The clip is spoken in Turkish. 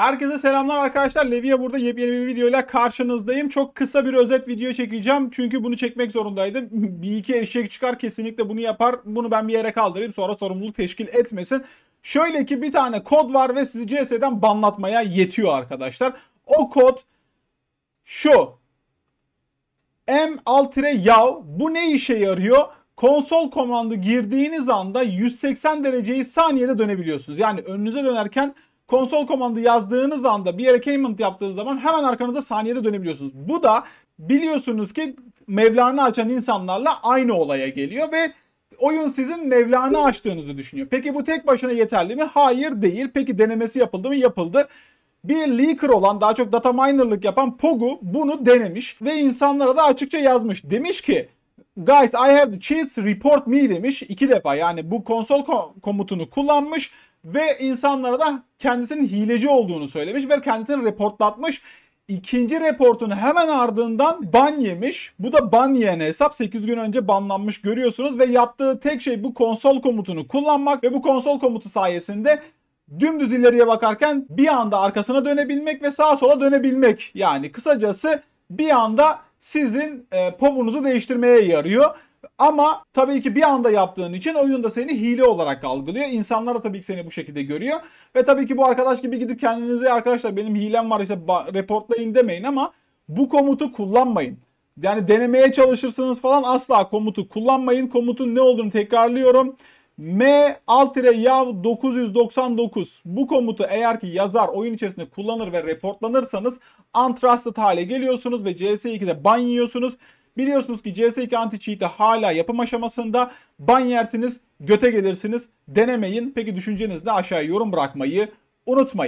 Herkese selamlar arkadaşlar. Levi'ye burada yepyeni bir videoyla karşınızdayım. Çok kısa bir özet video çekeceğim. Çünkü bunu çekmek zorundaydım. Bir iki eşek çıkar kesinlikle bunu yapar. Bunu ben bir yere kaldırayım sonra sorumluluk teşkil etmesin. Şöyle ki bir tane kod var ve sizi CS'den banlatmaya yetiyor arkadaşlar. O kod şu. M alt yav. Bu ne işe yarıyor? Konsol komandı girdiğiniz anda 180 dereceyi saniyede dönebiliyorsunuz. Yani önünüze dönerken konsol komandı yazdığınız anda bir yere command yaptığınız zaman hemen arkanıza saniyede dönebiliyorsunuz. Bu da biliyorsunuz ki Mevlana açan insanlarla aynı olaya geliyor ve oyun sizin Mevlana açtığınızı düşünüyor. Peki bu tek başına yeterli mi? Hayır değil. Peki denemesi yapıldı mı? Yapıldı. Bir leaker olan daha çok data minerlık yapan Pogu bunu denemiş ve insanlara da açıkça yazmış. Demiş ki Guys I have the cheats report me demiş iki defa. Yani bu konsol ko komutunu kullanmış ve insanlara da kendisinin hileci olduğunu söylemiş ve kendisini reportlatmış. İkinci reportun hemen ardından ban yemiş. Bu da ban yiyen hesap. 8 gün önce banlanmış görüyorsunuz ve yaptığı tek şey bu konsol komutunu kullanmak ve bu konsol komutu sayesinde dümdüz ileriye bakarken bir anda arkasına dönebilmek ve sağa sola dönebilmek. Yani kısacası bir anda sizin e, povunuzu değiştirmeye yarıyor. Ama tabii ki bir anda yaptığın için oyun da seni hile olarak algılıyor. İnsanlar da tabii ki seni bu şekilde görüyor. Ve tabii ki bu arkadaş gibi gidip kendinize arkadaşlar benim hilem var işte reportlayın demeyin ama bu komutu kullanmayın. Yani denemeye çalışırsınız falan asla komutu kullanmayın. Komutun ne olduğunu tekrarlıyorum. M alt yav 999 bu komutu eğer ki yazar oyun içerisinde kullanır ve reportlanırsanız untrusted hale geliyorsunuz ve CS2'de ban yiyorsunuz. Biliyorsunuz ki CS2 anti cheat'i hala yapım aşamasında ban yersiniz, göte gelirsiniz. Denemeyin. Peki düşüncenizde aşağıya yorum bırakmayı unutmayın.